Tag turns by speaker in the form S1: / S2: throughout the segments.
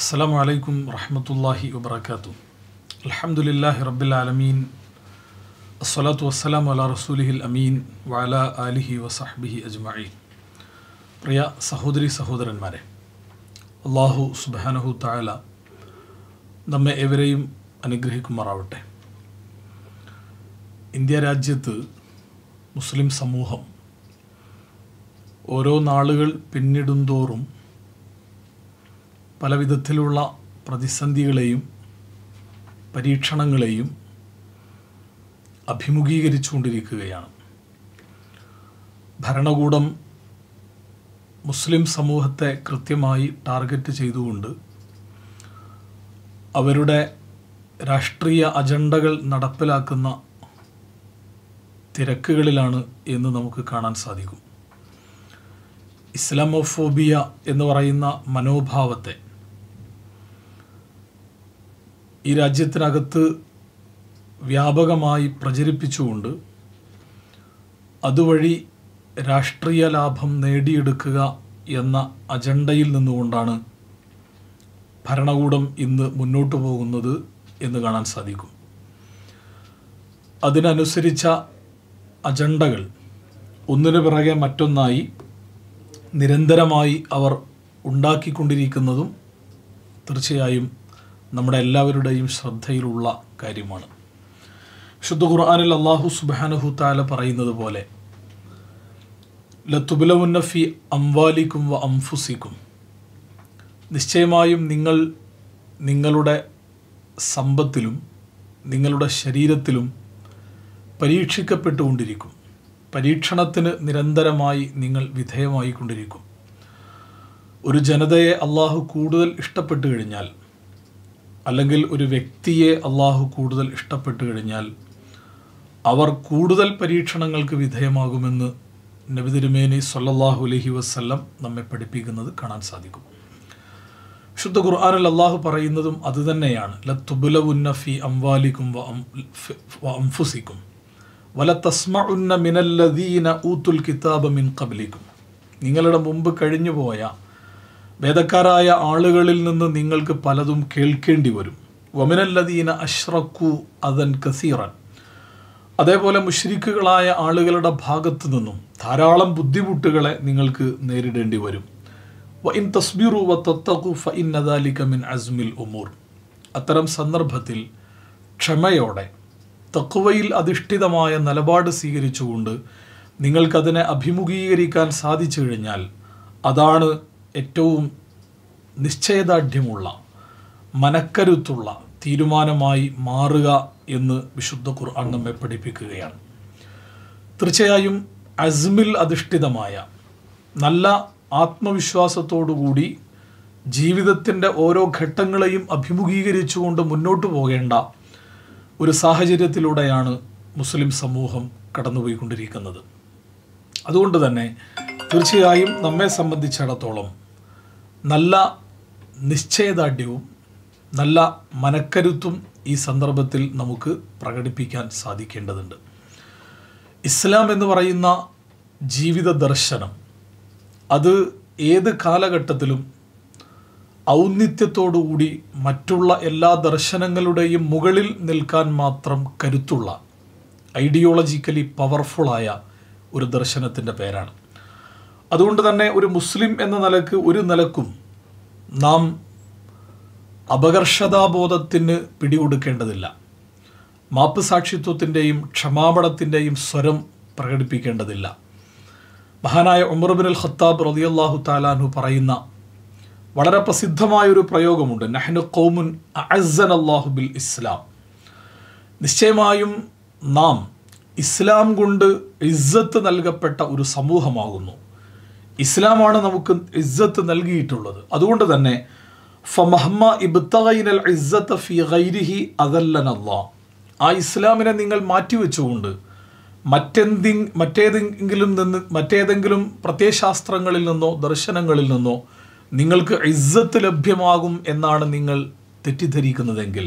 S1: അസ്സാം വലൈക്കും വറഹമത്തല്ലാഹി വബർക്കാത്തു അലഹമുല്ലാഹി റബ്ബിലാലമീൻ അസ്സലാത്തു വസ്സലാം അല റസൂലിഹിൽ അമീൻ വാല അലിഹി വസഹബിഹി അജ്മായി പ്രിയ സഹോദരി സഹോദരന്മാരെ അള്ളാഹു സുബാനഹു താല നമ്മെ എവരെയും അനുഗ്രഹിക്കുമാറാവട്ടെ ഇന്ത്യ രാജ്യത്ത് മുസ്ലിം സമൂഹം ഓരോ നാളുകൾ പിന്നിടുന്തോറും പല വിധത്തിലുള്ള പ്രതിസന്ധികളെയും പരീക്ഷണങ്ങളെയും അഭിമുഖീകരിച്ചുകൊണ്ടിരിക്കുകയാണ് ഭരണകൂടം മുസ്ലിം സമൂഹത്തെ കൃത്യമായി ടാർഗറ്റ് ചെയ്തുകൊണ്ട് അവരുടെ രാഷ്ട്രീയ അജണ്ടകൾ നടപ്പിലാക്കുന്ന തിരക്കുകളിലാണ് എന്ന് നമുക്ക് കാണാൻ സാധിക്കും ഇസ്ലാമോഫോബിയ എന്ന് പറയുന്ന മനോഭാവത്തെ ഈ രാജ്യത്തിനകത്ത് വ്യാപകമായി പ്രചരിപ്പിച്ചുകൊണ്ട് അതുവഴി രാഷ്ട്രീയ ലാഭം നേടിയെടുക്കുക എന്ന അജണ്ടയിൽ നിന്നുകൊണ്ടാണ് ഭരണകൂടം ഇന്ന് മുന്നോട്ട് പോകുന്നത് എന്ന് കാണാൻ സാധിക്കും അതിനനുസരിച്ച അജണ്ടകൾ ഒന്നിനു പിറകെ മറ്റൊന്നായി നിരന്തരമായി അവർ ഉണ്ടാക്കിക്കൊണ്ടിരിക്കുന്നതും തീർച്ചയായും നമ്മുടെ എല്ലാവരുടെയും ശ്രദ്ധയിലുള്ള കാര്യമാണ് ശുദ്ധ ഖുർആാനിൽ അള്ളാഹു സുബാനഹു താല പറയുന്നത് പോലെ ലത്തുബുലമുന്നഫി അംവാലിക്കും വ അംഫുസിക്കും നിശ്ചയമായും നിങ്ങൾ നിങ്ങളുടെ സമ്പത്തിലും നിങ്ങളുടെ ശരീരത്തിലും പരീക്ഷിക്കപ്പെട്ടുകൊണ്ടിരിക്കും പരീക്ഷണത്തിന് നിരന്തരമായി നിങ്ങൾ വിധേയമായിക്കൊണ്ടിരിക്കും ഒരു ജനതയെ അള്ളാഹു കൂടുതൽ ഇഷ്ടപ്പെട്ടു കഴിഞ്ഞാൽ അല്ലെങ്കിൽ ഒരു വ്യക്തിയെ അള്ളാഹു കൂടുതൽ ഇഷ്ടപ്പെട്ടു കഴിഞ്ഞാൽ അവർ കൂടുതൽ പരീക്ഷണങ്ങൾക്ക് വിധേയമാകുമെന്ന് നബി തിരുമേനി സല്ലാഹു അലഹി വസ്ല്ലം നമ്മെ പഠിപ്പിക്കുന്നത് കാണാൻ സാധിക്കും ശുദ്ധ ഖുർആാനിൽ അള്ളാഹു പറയുന്നതും അതുതന്നെയാണ് ലത്തുബുല ഉന്ന ഫി അംവാലിക്കും അംഫുസിക്കും വല തസ്മ ഉന്ന മിനല്ലദീന ഊത്തുൽ കിതാബ മിൻ കബലിക്കും നിങ്ങളുടെ മുമ്പ് കഴിഞ്ഞുപോയ വേദക്കാരായ ആളുകളിൽ നിന്ന് നിങ്ങൾക്ക് പലതും കേൾക്കേണ്ടി വരും വമനല്ലദീന അഷ്റക്കു അതൻ കസീറൻ അതേപോലെ മുഷ്രിക്കുകളായ ആളുകളുടെ ഭാഗത്തു നിന്നും ധാരാളം ബുദ്ധിമുട്ടുകളെ നിങ്ങൾക്ക് നേരിടേണ്ടി വരും വ ഇൻ തസ്ബിറു വ തത്തഖു ഫ ഇൻ അദാലിക മിൻ അസ്മിൽ ഉമൂർ അത്തരം സന്ദർഭത്തിൽ ക്ഷമയോടെ തക്കുവയിൽ അധിഷ്ഠിതമായ നിലപാട് സ്വീകരിച്ചുകൊണ്ട് നിങ്ങൾക്കതിനെ അഭിമുഖീകരിക്കാൻ സാധിച്ചു കഴിഞ്ഞാൽ അതാണ് ഏറ്റവും നിശ്ചയദാർഢ്യമുള്ള മനക്കരുത്തുള്ള തീരുമാനമായി മാറുക എന്ന് വിശുദ്ധ ഖുർആൻ നമ്മെ പഠിപ്പിക്കുകയാണ് തീർച്ചയായും അസ്മിൽ അധിഷ്ഠിതമായ നല്ല ആത്മവിശ്വാസത്തോടുകൂടി ജീവിതത്തിൻ്റെ ഓരോ ഘട്ടങ്ങളെയും അഭിമുഖീകരിച്ചുകൊണ്ട് മുന്നോട്ട് പോകേണ്ട ഒരു സാഹചര്യത്തിലൂടെയാണ് മുസ്ലിം സമൂഹം കടന്നുപോയിക്കൊണ്ടിരിക്കുന്നത് അതുകൊണ്ട് തന്നെ തീർച്ചയായും നമ്മെ സംബന്ധിച്ചിടത്തോളം നല്ല നിശ്ചയദാർഢ്യവും നല്ല മനക്കരുത്തും ഈ സന്ദർഭത്തിൽ നമുക്ക് പ്രകടിപ്പിക്കാൻ സാധിക്കേണ്ടതുണ്ട് ഇസ്ലാം എന്ന് പറയുന്ന ജീവിത ദർശനം അത് ഏത് കാലഘട്ടത്തിലും ഔന്നിത്യത്തോടുകൂടി മറ്റുള്ള എല്ലാ ദർശനങ്ങളുടെയും മുകളിൽ നിൽക്കാൻ മാത്രം കരുത്തുള്ള ഐഡിയോളജിക്കലി പവർഫുള്ളായ ഒരു ദർശനത്തിൻ്റെ പേരാണ് അതുകൊണ്ട് തന്നെ ഒരു മുസ്ലിം എന്ന നിലക്ക് ഒരു നിലക്കും നാം അപകർഷതാബോധത്തിന് പിടികൊടുക്കേണ്ടതില്ല മാപ്പ് സാക്ഷിത്വത്തിൻ്റെയും ക്ഷമാപണത്തിൻ്റെയും സ്വരം പ്രകടിപ്പിക്കേണ്ടതില്ല മഹാനായ ഉമർബിൻ അൽ ഖത്താബ് റതിയല്ലാഹു താലാനു പറയുന്ന വളരെ പ്രസിദ്ധമായൊരു പ്രയോഗമുണ്ട് നഹ്നു കൗമുൻ അസൻ അള്ളാഹു ബിൽ ഇസ്ലാം നിശ്ചയമായും നാം ഇസ്ലാം കൊണ്ട് ഇസ്സത്ത് നൽകപ്പെട്ട ഒരു സമൂഹമാകുന്നു ഇസ്ലാമാണ് നമുക്ക് ഇസ്സത്ത് നൽകിയിട്ടുള്ളത് അതുകൊണ്ട് തന്നെ ഫമഹ്മ ഇബ്തൈനൽ ഗൈരിഹി ആ ഇസ്ലാമിനെ നിങ്ങൾ മാറ്റിവെച്ചുകൊണ്ട് മറ്റെന്തി മറ്റേതെങ്കിലും നിന്ന് മറ്റേതെങ്കിലും പ്രത്യയശാസ്ത്രങ്ങളിൽ നിന്നോ ദർശനങ്ങളിൽ നിന്നോ നിങ്ങൾക്ക് ഇസ്സത്ത് ലഭ്യമാകും എന്നാണ് നിങ്ങൾ തെറ്റിദ്ധരിക്കുന്നതെങ്കിൽ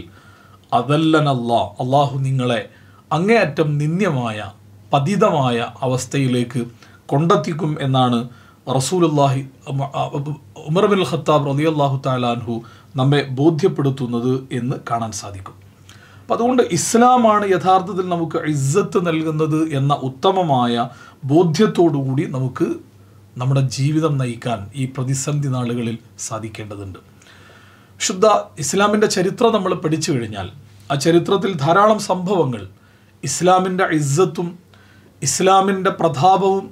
S1: അതല്ലൻ അള്ളാ അള്ളാഹു നിങ്ങളെ അങ്ങേയറ്റം നിന്ദ്യമായ പതിതമായ അവസ്ഥയിലേക്ക് കൊണ്ടെത്തിക്കും എന്നാണ് റസൂലുല്ലാഹി ഉമർബിൻ ഖത്താബ് റതി അള്ളാഹു താലാൻഹു നമ്മെ ബോധ്യപ്പെടുത്തുന്നത് എന്ന് കാണാൻ സാധിക്കും അപ്പം അതുകൊണ്ട് ഇസ്ലാമാണ് യഥാർത്ഥത്തിൽ നമുക്ക് ഇസ്സത്ത് നൽകുന്നത് എന്ന ഉത്തമമായ ബോധ്യത്തോടുകൂടി നമുക്ക് നമ്മുടെ ജീവിതം നയിക്കാൻ ഈ പ്രതിസന്ധി നാളുകളിൽ സാധിക്കേണ്ടതുണ്ട് ശുദ്ധ ഇസ്ലാമിൻ്റെ ചരിത്രം നമ്മൾ പഠിച്ചു കഴിഞ്ഞാൽ ആ ചരിത്രത്തിൽ ധാരാളം സംഭവങ്ങൾ ഇസ്ലാമിൻ്റെ ഇസ്സത്തും ഇസ്ലാമിൻ്റെ പ്രതാപവും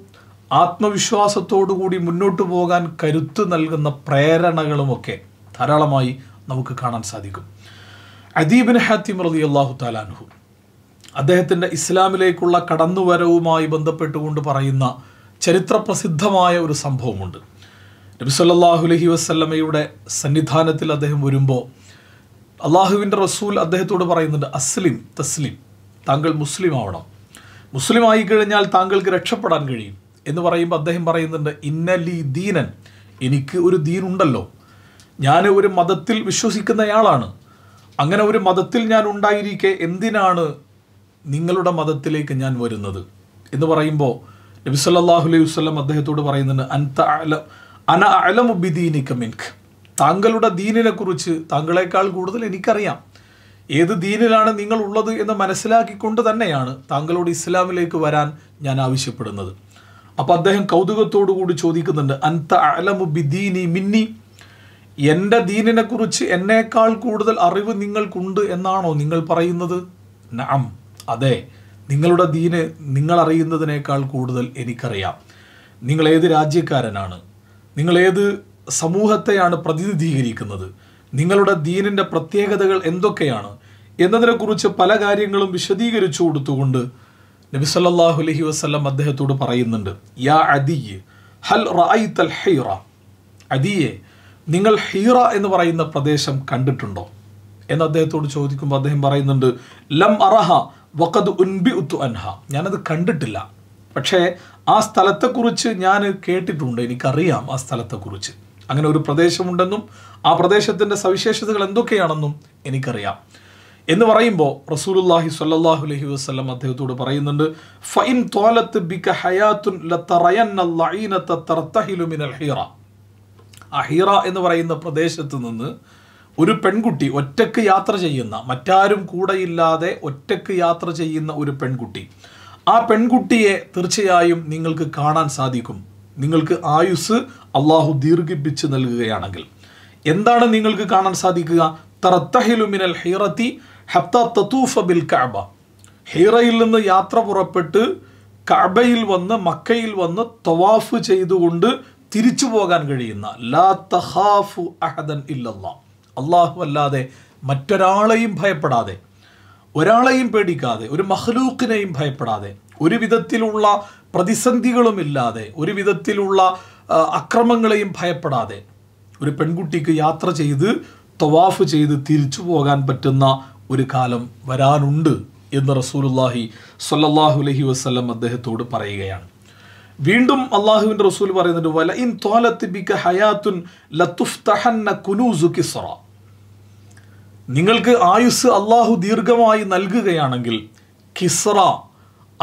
S1: ആത്മവിശ്വാസത്തോടുകൂടി മുന്നോട്ട് പോകാൻ കരുത്ത് നൽകുന്ന പ്രേരണകളുമൊക്കെ ധാരാളമായി നമുക്ക് കാണാൻ സാധിക്കും അദീബിൻ ഹാത്തിം റലി അള്ളാഹു താലാൻഹു അദ്ദേഹത്തിൻ്റെ ഇസ്ലാമിലേക്കുള്ള കടന്നുവരവുമായി ബന്ധപ്പെട്ടുകൊണ്ട് പറയുന്ന ചരിത്രപ്രസിദ്ധമായ ഒരു സംഭവമുണ്ട് അലഹി വസ്ല്ലമയുടെ സന്നിധാനത്തിൽ അദ്ദേഹം വരുമ്പോൾ അള്ളാഹുവിൻ്റെ റസൂൽ അദ്ദേഹത്തോട് പറയുന്നുണ്ട് അസ്ലിം തസ്ലിം താങ്കൾ മുസ്ലിം ആവണം മുസ്ലിം ആയി കഴിഞ്ഞാൽ താങ്കൾക്ക് രക്ഷപ്പെടാൻ കഴിയും എന്ന് പറയുമ്പോൾ അദ്ദേഹം പറയുന്നുണ്ട് ഇന്നലി ദീനൻ എനിക്ക് ഒരു ദീനുണ്ടല്ലോ ഞാൻ ഒരു മതത്തിൽ വിശ്വസിക്കുന്നയാളാണ് അങ്ങനെ ഒരു മതത്തിൽ ഞാൻ ഉണ്ടായിരിക്കെ എന്തിനാണ് നിങ്ങളുടെ മതത്തിലേക്ക് ഞാൻ വരുന്നത് എന്ന് പറയുമ്പോൾ നബി സല്ലാഹു അലൈഹി വസ്ലം അദ്ദേഹത്തോട് പറയുന്നുണ്ട് അൻത അല അന അലമുബിദീനിക്ക മിൻഖ് താങ്കളുടെ ദീനിനെ കുറിച്ച് താങ്കളെക്കാൾ കൂടുതൽ എനിക്കറിയാം ഏത് ദീനിലാണ് നിങ്ങൾ ഉള്ളത് എന്ന് മനസ്സിലാക്കിക്കൊണ്ട് തന്നെയാണ് താങ്കളോട് ഇസ്ലാമിലേക്ക് വരാൻ ഞാൻ ആവശ്യപ്പെടുന്നത് അപ്പോൾ അദ്ദേഹം കൗതുകത്തോടുകൂടി ചോദിക്കുന്നുണ്ട് അൻത അലമു ബിദീനി മിന്നി എൻ്റെ ദീനിനെക്കുറിച്ച് എന്നേക്കാൾ കൂടുതൽ അറിവ് നിങ്ങൾക്കുണ്ട് എന്നാണോ നിങ്ങൾ പറയുന്നത് നാം അതെ നിങ്ങളുടെ ദീന് നിങ്ങൾ അറിയുന്നതിനേക്കാൾ കൂടുതൽ എനിക്കറിയാം നിങ്ങൾ ഏത് രാജ്യക്കാരനാണ് നിങ്ങൾ ഏത് സമൂഹത്തെയാണ് പ്രതിനിധീകരിക്കുന്നത് നിങ്ങളുടെ ദീനിൻ്റെ പ്രത്യേകതകൾ എന്തൊക്കെയാണ് എന്നതിനെക്കുറിച്ച് പല കാര്യങ്ങളും വിശദീകരിച്ചു കൊടുത്തുകൊണ്ട് നബി സല്ലാഹു അലഹി വസ്ലം അദ്ദേഹത്തോട് പറയുന്നുണ്ട് യാ അദിയ് ഹൽ റായിത്തൽ ഹീറ അദിയെ നിങ്ങൾ ഹീറ എന്ന് പറയുന്ന പ്രദേശം കണ്ടിട്ടുണ്ടോ എന്ന് അദ്ദേഹത്തോട് ചോദിക്കുമ്പോൾ അദ്ദേഹം പറയുന്നുണ്ട് ലം അറഹ വക്കത് ഉൻബി ഉത്തു അൻഹ ഞാനത് കണ്ടിട്ടില്ല പക്ഷേ ആ സ്ഥലത്തെക്കുറിച്ച് ഞാൻ കേട്ടിട്ടുണ്ട് എനിക്കറിയാം ആ സ്ഥലത്തെക്കുറിച്ച് അങ്ങനെ ഒരു പ്രദേശമുണ്ടെന്നും ആ പ്രദേശത്തിൻ്റെ സവിശേഷതകൾ എന്തൊക്കെയാണെന്നും എനിക്കറിയാം എന്ന് പറയുമ്പോൾ റസൂലുല്ലാഹി സല്ലാഹു അലഹി വസ്ലം അദ്ദേഹത്തോട് പറയുന്നുണ്ട് ഫൈൻ തോലത്ത് ബിക ഹയാത്തുൻ ഹീറ ആ ഹീറ എന്ന് പറയുന്ന പ്രദേശത്ത് നിന്ന് ഒരു പെൺകുട്ടി ഒറ്റക്ക് യാത്ര ചെയ്യുന്ന മറ്റാരും കൂടെയില്ലാതെ ഒറ്റക്ക് യാത്ര ചെയ്യുന്ന ഒരു പെൺകുട്ടി ആ പെൺകുട്ടിയെ തീർച്ചയായും നിങ്ങൾക്ക് കാണാൻ സാധിക്കും നിങ്ങൾക്ക് ആയുസ് അള്ളാഹു ദീർഘിപ്പിച്ച് നൽകുകയാണെങ്കിൽ എന്താണ് നിങ്ങൾക്ക് കാണാൻ സാധിക്കുക തറത്തഹിലുമിനൽ ഹീറത്തി ഹത്ത തത്തൂഫ ബിൽ കഅബ ഹീറയിൽ നിന്ന് യാത്ര പുറപ്പെട്ട് കഅബയിൽ വന്ന് മക്കയിൽ വന്ന് തവാഫ് ചെയ്തുകൊണ്ട് തിരിച്ചു പോകാൻ കഴിയുന്ന ലാ തഹാഫു അഹദൻ ഇല്ലല്ല അള്ളാഹു അല്ലാതെ മറ്റൊരാളെയും ഭയപ്പെടാതെ ഒരാളെയും പേടിക്കാതെ ഒരു മഹ്ലൂക്കിനെയും ഭയപ്പെടാതെ ഒരു വിധത്തിലുള്ള പ്രതിസന്ധികളുമില്ലാതെ ഒരു വിധത്തിലുള്ള അക്രമങ്ങളെയും ഭയപ്പെടാതെ ഒരു പെൺകുട്ടിക്ക് യാത്ര ചെയ്ത് തവാഫ് ചെയ്ത് തിരിച്ചു പോകാൻ പറ്റുന്ന ഒരു കാലം വരാനുണ്ട് എന്ന് റസൂലുല്ലാഹി സൊല്ലാഹു അലഹി വസ്ലം അദ്ദേഹത്തോട് പറയുകയാണ് വീണ്ടും അള്ളാഹുവിൻ്റെ റസൂൽ പറയുന്നുണ്ട് വല ഇൻ തോലത്തിബിക്ക ഹയാത്തുൻ ലത്തുഫ്തഹന്ന കുനൂസു കിസ്റ നിങ്ങൾക്ക് ആയുസ് അള്ളാഹു ദീർഘമായി നൽകുകയാണെങ്കിൽ കിസ്റ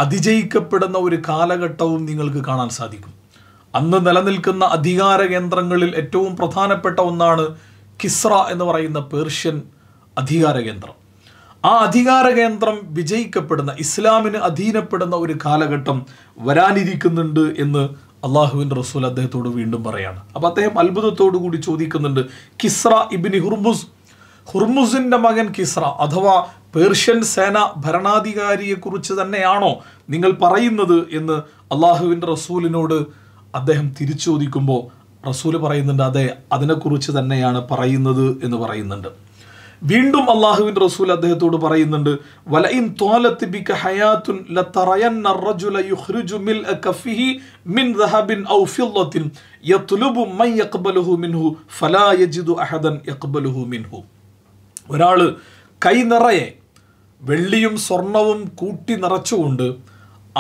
S1: അതിജയിക്കപ്പെടുന്ന ഒരു കാലഘട്ടവും നിങ്ങൾക്ക് കാണാൻ സാധിക്കും അന്ന് നിലനിൽക്കുന്ന അധികാര കേന്ദ്രങ്ങളിൽ ഏറ്റവും പ്രധാനപ്പെട്ട ഒന്നാണ് കിസ്റ എന്ന് പറയുന്ന പേർഷ്യൻ അധികാര കേന്ദ്രം ആ അധികാര കേന്ദ്രം വിജയിക്കപ്പെടുന്ന ഇസ്ലാമിന് അധീനപ്പെടുന്ന ഒരു കാലഘട്ടം വരാനിരിക്കുന്നുണ്ട് എന്ന് അള്ളാഹുവിൻ റസൂൽ അദ്ദേഹത്തോട് വീണ്ടും പറയാണ് അപ്പം അദ്ദേഹം അത്ഭുതത്തോടു കൂടി ചോദിക്കുന്നുണ്ട് കിസ്ര ഇബിനി ഹുർമുസ് ഹുർമുസിൻ്റെ മകൻ കിസ്ര അഥവാ പേർഷ്യൻ സേന ഭരണാധികാരിയെക്കുറിച്ച് തന്നെയാണോ നിങ്ങൾ പറയുന്നത് എന്ന് അള്ളാഹുവിൻ്റെ റസൂലിനോട് അദ്ദേഹം തിരിച്ചു ചോദിക്കുമ്പോൾ റസൂൽ പറയുന്നുണ്ട് അതെ അതിനെക്കുറിച്ച് തന്നെയാണ് പറയുന്നത് എന്ന് പറയുന്നുണ്ട് വീണ്ടും അള്ളാഹുവിൻ റസൂൽ അദ്ദേഹത്തോട് പറയുന്നുണ്ട് വലയിൻ ബിക ലതറയന്ന കൈ നിറയെ വെള്ളിയും സ്വർണവും കൂട്ടി നിറച്ചുകൊണ്ട്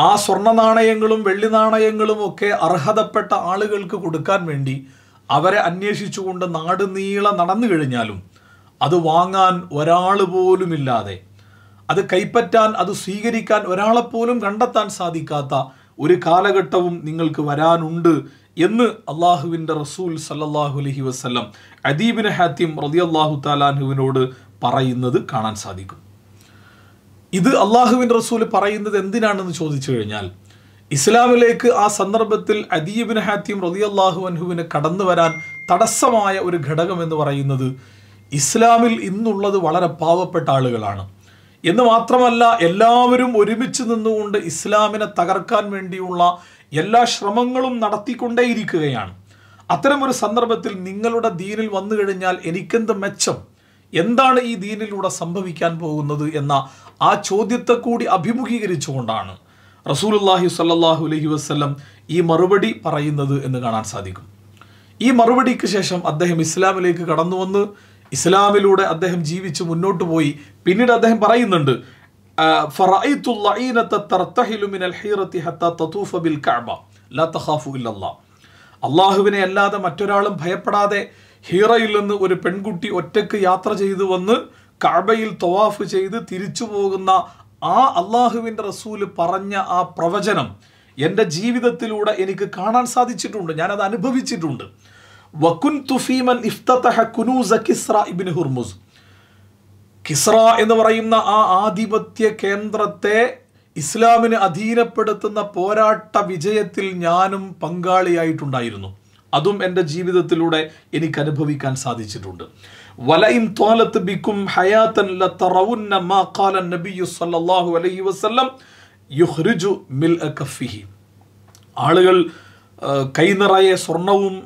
S1: ആ സ്വർണ്ണ നാണയങ്ങളും വെള്ളി നാണയങ്ങളും ഒക്കെ അർഹതപ്പെട്ട ആളുകൾക്ക് കൊടുക്കാൻ വേണ്ടി അവരെ അന്വേഷിച്ചുകൊണ്ട് നാട് നീള നടന്നു കഴിഞ്ഞാലും അത് വാങ്ങാൻ ഒരാൾ പോലുമില്ലാതെ അത് കൈപ്പറ്റാൻ അത് സ്വീകരിക്കാൻ ഒരാളെപ്പോലും കണ്ടെത്താൻ സാധിക്കാത്ത ഒരു കാലഘട്ടവും നിങ്ങൾക്ക് വരാനുണ്ട് എന്ന് അള്ളാഹുവിൻ്റെ റസൂൽ സല്ലാഹു അലഹി വസ്ലം അദീബിന് ഹാത്തിം അള്ളാഹു താലാഹുവിനോട് പറയുന്നത് കാണാൻ സാധിക്കും ഇത് അള്ളാഹുവിൻ്റെ റസൂൽ പറയുന്നത് എന്തിനാണെന്ന് ചോദിച്ചു കഴിഞ്ഞാൽ ഇസ്ലാമിലേക്ക് ആ സന്ദർഭത്തിൽ അദീബിന് ഹാത്തിം അള്ളാഹു അനഹുവിന് കടന്നു വരാൻ തടസ്സമായ ഒരു ഘടകം എന്ന് പറയുന്നത് ഇസ്ലാമിൽ ഇന്നുള്ളത് വളരെ പാവപ്പെട്ട ആളുകളാണ് എന്ന് മാത്രമല്ല എല്ലാവരും ഒരുമിച്ച് നിന്നുകൊണ്ട് ഇസ്ലാമിനെ തകർക്കാൻ വേണ്ടിയുള്ള എല്ലാ ശ്രമങ്ങളും നടത്തിക്കൊണ്ടേയിരിക്കുകയാണ് അത്തരമൊരു സന്ദർഭത്തിൽ നിങ്ങളുടെ ദീനിൽ വന്നു കഴിഞ്ഞാൽ എനിക്കെന്ത് മെച്ചം എന്താണ് ഈ ദീനിലൂടെ സംഭവിക്കാൻ പോകുന്നത് എന്ന ആ ചോദ്യത്തെ കൂടി അഭിമുഖീകരിച്ചുകൊണ്ടാണ് റസൂലുല്ലാഹി സല്ലാഹു അലഹി വസ്ലം ഈ മറുപടി പറയുന്നത് എന്ന് കാണാൻ സാധിക്കും ഈ മറുപടിക്ക് ശേഷം അദ്ദേഹം ഇസ്ലാമിലേക്ക് കടന്നു വന്ന് ഇസ്ലാമിലൂടെ അദ്ദേഹം ജീവിച്ച് മുന്നോട്ട് പോയി പിന്നീട് അദ്ദേഹം പറയുന്നുണ്ട് അള്ളാഹുവിനെ അല്ലാതെ മറ്റൊരാളും ഭയപ്പെടാതെ ഹീറയിൽ നിന്ന് ഒരു പെൺകുട്ടി ഒറ്റയ്ക്ക് യാത്ര ചെയ്തു വന്ന് കഅബയിൽ തവാഫ് ചെയ്ത് തിരിച്ചു പോകുന്ന ആ അള്ളാഹുവിൻ്റെ റസൂല് പറഞ്ഞ ആ പ്രവചനം എൻ്റെ ജീവിതത്തിലൂടെ എനിക്ക് കാണാൻ സാധിച്ചിട്ടുണ്ട് ഞാനത് അനുഭവിച്ചിട്ടുണ്ട് വക്കുൻ ഫീമൻ ഇഫ്തഹ കുനൂസ കിസ്ര ഇബിൻ ഹുർമുസ് കിസ്ര എന്ന് പറയുന്ന ആ ആധിപത്യ കേന്ദ്രത്തെ ഇസ്ലാമിന് അധീനപ്പെടുത്തുന്ന പോരാട്ട വിജയത്തിൽ ഞാനും പങ്കാളിയായിട്ടുണ്ടായിരുന്നു അതും എൻ്റെ ജീവിതത്തിലൂടെ എനിക്ക് അനുഭവിക്കാൻ സാധിച്ചിട്ടുണ്ട് വലയും തോലത്ത് ബിക്കും ഹയാത്തൻ മാ നബിയു സല്ലല്ലാഹു അലൈഹി വസല്ലം യുഹ്രിജു മിൽ ആളുകൾ കൈനിറയെ സ്വർണവും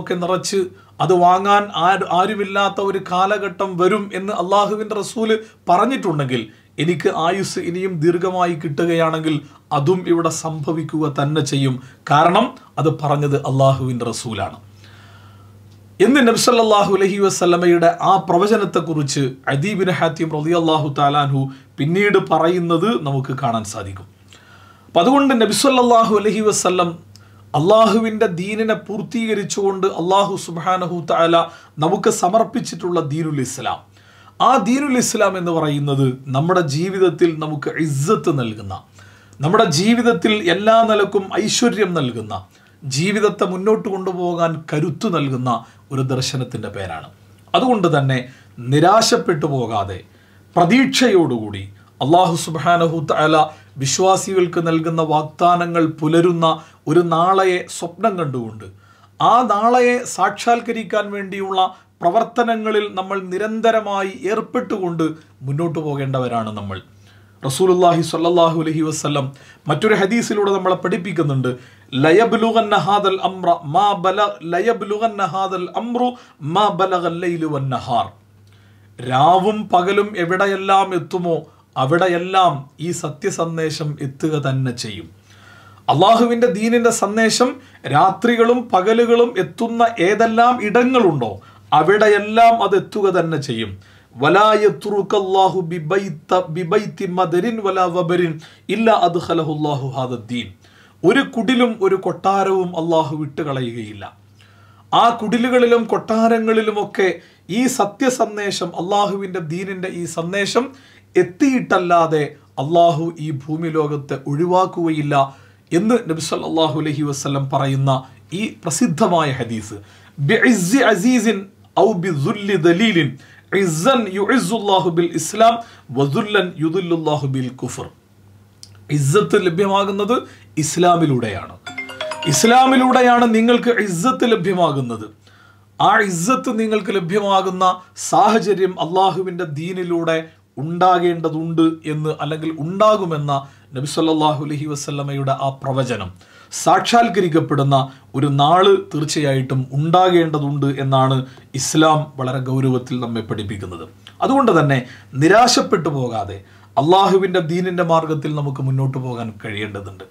S1: ഒക്കെ നിറച്ച് അത് വാങ്ങാൻ ആരുമില്ലാത്ത ഒരു കാലഘട്ടം വരും എന്ന് അള്ളാഹുവിൻ്റെ റസൂല് പറഞ്ഞിട്ടുണ്ടെങ്കിൽ എനിക്ക് ആയുസ് ഇനിയും ദീർഘമായി കിട്ടുകയാണെങ്കിൽ അതും ഇവിടെ സംഭവിക്കുക തന്നെ ചെയ്യും കാരണം അത് പറഞ്ഞത് അള്ളാഹുവിൻ്റെ റസൂലാണ് എന്ന് നബ്സല്ലാഹു അലഹി വസ്ലമയുടെ ആ പ്രവചനത്തെക്കുറിച്ച് അദീബിൻ ഹാത്തിം റതി അള്ളാഹു താലാൻഹു പിന്നീട് പറയുന്നത് നമുക്ക് കാണാൻ സാധിക്കും അപ്പം അതുകൊണ്ട് നബിസ്വല്ലാഹു അലഹി വസ്ല്ലം അള്ളാഹുവിൻ്റെ ദീനിനെ പൂർത്തീകരിച്ചുകൊണ്ട് അള്ളാഹു സുബാനഹു താല നമുക്ക് സമർപ്പിച്ചിട്ടുള്ള ദീനുൽ ഇസ്ലാം ആ ദീനുൽ ഇസ്ലാം എന്ന് പറയുന്നത് നമ്മുടെ ജീവിതത്തിൽ നമുക്ക് ഇസ്സത്ത് നൽകുന്ന നമ്മുടെ ജീവിതത്തിൽ എല്ലാ നിലക്കും ഐശ്വര്യം നൽകുന്ന ജീവിതത്തെ മുന്നോട്ട് കൊണ്ടുപോകാൻ കരുത്തു നൽകുന്ന ഒരു ദർശനത്തിൻ്റെ പേരാണ് അതുകൊണ്ട് തന്നെ നിരാശപ്പെട്ടു പോകാതെ പ്രതീക്ഷയോടുകൂടി അള്ളാഹു സുബാനഹുത്തല വിശ്വാസികൾക്ക് നൽകുന്ന വാഗ്ദാനങ്ങൾ പുലരുന്ന ഒരു നാളയെ സ്വപ്നം കണ്ടുകൊണ്ട് ആ നാളയെ സാക്ഷാത്കരിക്കാൻ വേണ്ടിയുള്ള പ്രവർത്തനങ്ങളിൽ നമ്മൾ നിരന്തരമായി ഏർപ്പെട്ടുകൊണ്ട് മുന്നോട്ട് പോകേണ്ടവരാണ് നമ്മൾ റസൂലുല്ലാഹി സല്ലാഹു അലഹി വസ്ലം മറ്റൊരു ഹദീസിലൂടെ നമ്മളെ പഠിപ്പിക്കുന്നുണ്ട് ലയബ്ലുഗന്നഹാദൽ അമ്ര മാ ബല ലയബ്ലുഗന്നഹാദൽ അമ്രു മാ വന്നഹാർ രാവും പകലും എവിടെയെല്ലാം എത്തുമോ അവിടെയെല്ലാം ഈ സത്യസന്ദേശം എത്തുക തന്നെ ചെയ്യും അള്ളാഹുവിൻ്റെ ദീനിൻ്റെ സന്ദേശം രാത്രികളും പകലുകളും എത്തുന്ന ഏതെല്ലാം ഇടങ്ങളുണ്ടോ അവിടെയെല്ലാം അത് എത്തുക തന്നെ ചെയ്യും ഒരു കുടിലും ഒരു കൊട്ടാരവും അള്ളാഹു വിട്ടുകളയുകയില്ല ആ കുടിലുകളിലും കൊട്ടാരങ്ങളിലുമൊക്കെ ഈ സത്യസന്ദേശം അള്ളാഹുവിൻ്റെ ദീനിൻ്റെ ഈ സന്ദേശം എത്തിയിട്ടല്ലാതെ അള്ളാഹു ഈ ഭൂമി ലോകത്തെ ഒഴിവാക്കുകയില്ല എന്ന് നബി സല്ലാഹു അലഹി വസ്ലം പറയുന്ന ഈ പ്രസിദ്ധമായ ഹദീസ് ഇസ്ലാം ലഭ്യമാകുന്നത് ഇസ്ലാമിലൂടെയാണ് ഇസ്ലാമിലൂടെയാണ് നിങ്ങൾക്ക് ഇസ്സത്ത് ലഭ്യമാകുന്നത് ആ ഇസ്സത്ത് നിങ്ങൾക്ക് ലഭ്യമാകുന്ന സാഹചര്യം അള്ളാഹുവിൻ്റെ ദീനിലൂടെ ഉണ്ടാകേണ്ടതുണ്ട് എന്ന് അല്ലെങ്കിൽ ഉണ്ടാകുമെന്ന നബി സല്ലാഹു അലഹി വസ്ലമയുടെ ആ പ്രവചനം സാക്ഷാത്കരിക്കപ്പെടുന്ന ഒരു നാള് തീർച്ചയായിട്ടും ഉണ്ടാകേണ്ടതുണ്ട് എന്നാണ് ഇസ്ലാം വളരെ ഗൗരവത്തിൽ നമ്മെ പഠിപ്പിക്കുന്നത് അതുകൊണ്ട് തന്നെ നിരാശപ്പെട്ടു പോകാതെ അള്ളാഹുവിൻ്റെ ദീനിൻ്റെ മാർഗത്തിൽ നമുക്ക് മുന്നോട്ട് പോകാൻ കഴിയേണ്ടതുണ്ട്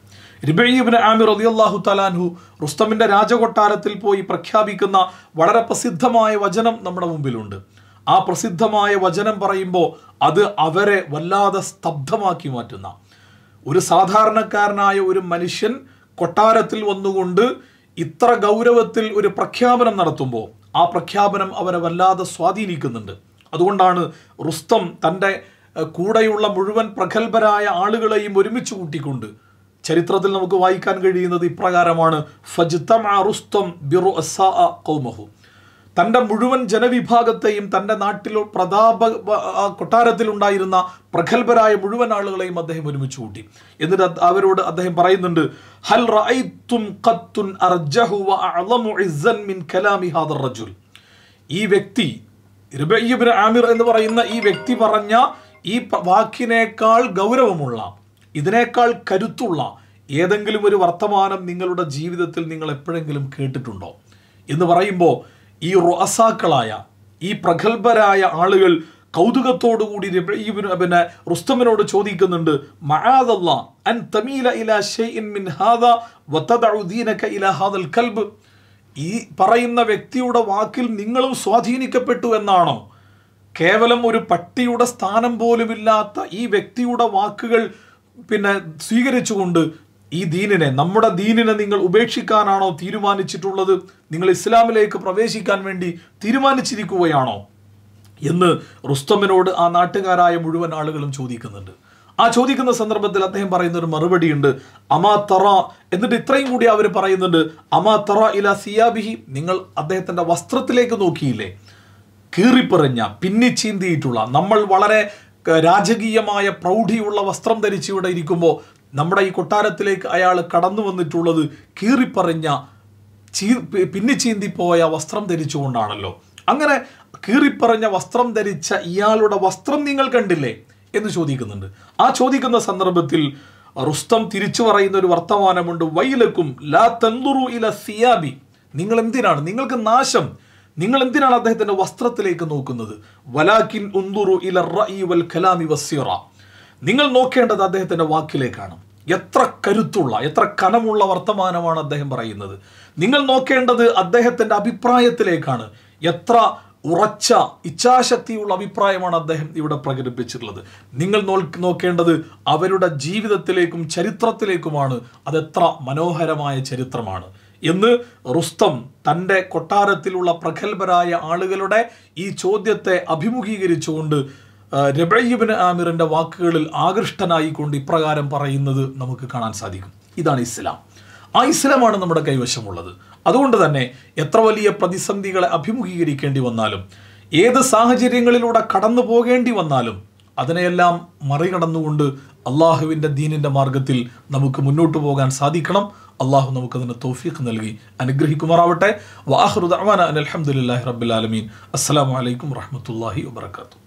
S1: റിബയ്യബിൻ ആമിർ റതിയല്ലാഹു തലാൻഹു റുസ്തമിൻ്റെ രാജകൊട്ടാരത്തിൽ പോയി പ്രഖ്യാപിക്കുന്ന വളരെ പ്രസിദ്ധമായ വചനം നമ്മുടെ മുമ്പിലുണ്ട് ആ പ്രസിദ്ധമായ വചനം പറയുമ്പോൾ അത് അവരെ വല്ലാതെ സ്തബ്ധമാക്കി മാറ്റുന്ന ഒരു സാധാരണക്കാരനായ ഒരു മനുഷ്യൻ കൊട്ടാരത്തിൽ വന്നുകൊണ്ട് ഇത്ര ഗൗരവത്തിൽ ഒരു പ്രഖ്യാപനം നടത്തുമ്പോൾ ആ പ്രഖ്യാപനം അവരെ വല്ലാതെ സ്വാധീനിക്കുന്നുണ്ട് അതുകൊണ്ടാണ് റുസ്തം തൻ്റെ കൂടെയുള്ള മുഴുവൻ പ്രഗത്ഭരായ ആളുകളെയും ഒരുമിച്ച് കൂട്ടിക്കൊണ്ട് ചരിത്രത്തിൽ നമുക്ക് വായിക്കാൻ കഴിയുന്നത് ഇപ്രകാരമാണ് ആ റുസ്തം ബിറു കൗമഹു തൻ്റെ മുഴുവൻ ജനവിഭാഗത്തെയും തൻ്റെ നാട്ടിൽ പ്രതാപ കൊട്ടാരത്തിലുണ്ടായിരുന്ന പ്രഗത്ഭരായ മുഴുവൻ ആളുകളെയും അദ്ദേഹം ഒരുമിച്ച് കൂട്ടി എന്നിട്ട് അവരോട് അദ്ദേഹം പറയുന്നുണ്ട് ഹൽ ഖത്തുൻ വ ഇസ്സൻ മിൻ കലാമി ഈ വ്യക്തി ആമിർ എന്ന് പറയുന്ന ഈ വ്യക്തി പറഞ്ഞ ഈ വാക്കിനേക്കാൾ ഗൗരവമുള്ള ഇതിനേക്കാൾ കരുത്തുള്ള ഏതെങ്കിലും ഒരു വർത്തമാനം നിങ്ങളുടെ ജീവിതത്തിൽ നിങ്ങൾ എപ്പോഴെങ്കിലും കേട്ടിട്ടുണ്ടോ എന്ന് പറയുമ്പോൾ ഈ റുഅസാക്കളായ ഈ പ്രഗത്ഭരായ ആളുകൾ കൗതുകത്തോടുകൂടി പിന്നെ റുസ്തമിനോട് ചോദിക്കുന്നുണ്ട് അൻ തമീല മിൻ ഹാദ ഹാദൽ കൽബ് ഈ പറയുന്ന വ്യക്തിയുടെ വാക്കിൽ നിങ്ങളും സ്വാധീനിക്കപ്പെട്ടു എന്നാണോ കേവലം ഒരു പട്ടിയുടെ സ്ഥാനം പോലുമില്ലാത്ത ഈ വ്യക്തിയുടെ വാക്കുകൾ പിന്നെ സ്വീകരിച്ചുകൊണ്ട് ഈ ദീനിനെ നമ്മുടെ ദീനിനെ നിങ്ങൾ ഉപേക്ഷിക്കാനാണോ തീരുമാനിച്ചിട്ടുള്ളത് നിങ്ങൾ ഇസ്ലാമിലേക്ക് പ്രവേശിക്കാൻ വേണ്ടി തീരുമാനിച്ചിരിക്കുകയാണോ എന്ന് റുസ്തമിനോട് ആ നാട്ടുകാരായ മുഴുവൻ ആളുകളും ചോദിക്കുന്നുണ്ട് ആ ചോദിക്കുന്ന സന്ദർഭത്തിൽ അദ്ദേഹം പറയുന്ന ഒരു മറുപടി ഉണ്ട് അമാ തറ എന്നിട്ട് ഇത്രയും കൂടി അവർ പറയുന്നുണ്ട് അമാ തറ ഇല സിയാബിഹി നിങ്ങൾ അദ്ദേഹത്തിൻ്റെ വസ്ത്രത്തിലേക്ക് നോക്കിയില്ലേ കീറിപ്പറഞ്ഞ പിന്നിച്ചീന്തിയിട്ടുള്ള നമ്മൾ വളരെ രാജകീയമായ പ്രൗഢിയുള്ള വസ്ത്രം ധരിച്ച് ഇവിടെ ഇരിക്കുമ്പോൾ നമ്മുടെ ഈ കൊട്ടാരത്തിലേക്ക് അയാൾ കടന്നു വന്നിട്ടുള്ളത് കീറിപ്പറിഞ്ഞ ചീ പിന്നെ ചീന്തിപ്പോയ വസ്ത്രം ധരിച്ചുകൊണ്ടാണല്ലോ അങ്ങനെ കീറിപ്പറഞ്ഞ വസ്ത്രം ധരിച്ച ഇയാളുടെ വസ്ത്രം നിങ്ങൾ കണ്ടില്ലേ എന്ന് ചോദിക്കുന്നുണ്ട് ആ ചോദിക്കുന്ന സന്ദർഭത്തിൽ റുസ്തം തിരിച്ചു പറയുന്ന ഒരു വർത്തമാനമുണ്ട് വൈലക്കും ലാ തന്തുറു ഇല സിയാബി നിങ്ങൾ എന്തിനാണ് നിങ്ങൾക്ക് നാശം നിങ്ങൾ എന്തിനാണ് അദ്ദേഹത്തിന്റെ വസ്ത്രത്തിലേക്ക് നോക്കുന്നത് വലാക്കിൻ ഉന്തുറു ഇല ഇ വൽ കലാമി വസ്യറ നിങ്ങൾ നോക്കേണ്ടത് അദ്ദേഹത്തിന്റെ വാക്കിലേക്കാണ് എത്ര കരുത്തുള്ള എത്ര കനമുള്ള വർത്തമാനമാണ് അദ്ദേഹം പറയുന്നത് നിങ്ങൾ നോക്കേണ്ടത് അദ്ദേഹത്തിൻ്റെ അഭിപ്രായത്തിലേക്കാണ് എത്ര ഉറച്ച ഇച്ഛാശക്തിയുള്ള അഭിപ്രായമാണ് അദ്ദേഹം ഇവിടെ പ്രകടിപ്പിച്ചിട്ടുള്ളത് നിങ്ങൾ നോക്കേണ്ടത് അവരുടെ ജീവിതത്തിലേക്കും ചരിത്രത്തിലേക്കുമാണ് അതെത്ര മനോഹരമായ ചരിത്രമാണ് എന്ന് റുസ്തം തൻ്റെ കൊട്ടാരത്തിലുള്ള പ്രഗത്ഭരായ ആളുകളുടെ ഈ ചോദ്യത്തെ അഭിമുഖീകരിച്ചുകൊണ്ട് രബയ്യബിന് ആമിറിൻ്റെ വാക്കുകളിൽ ആകൃഷ്ടനായി കൊണ്ട് ഇപ്രകാരം പറയുന്നത് നമുക്ക് കാണാൻ സാധിക്കും ഇതാണ് ഇസ്ലാം ആ ഇസ്ലാമാണ് നമ്മുടെ കൈവശമുള്ളത് അതുകൊണ്ട് തന്നെ എത്ര വലിയ പ്രതിസന്ധികളെ അഭിമുഖീകരിക്കേണ്ടി വന്നാലും ഏത് സാഹചര്യങ്ങളിലൂടെ കടന്നു പോകേണ്ടി വന്നാലും അതിനെയെല്ലാം മറികടന്നുകൊണ്ട് അള്ളാഹുവിൻ്റെ ദീനിൻ്റെ മാർഗത്തിൽ നമുക്ക് മുന്നോട്ട് പോകാൻ സാധിക്കണം അള്ളാഹു നമുക്കതിന് തോഫീഖ് നൽകി അനുഗ്രഹിക്കുമാറാവട്ടെ വാഹുദാൻ അലഹമുല്ലാഹി റബ്ബുലാലമീൻ അസ്സാം വലൈക്കും വാഹമത്തല്ലാഹി വാത്തു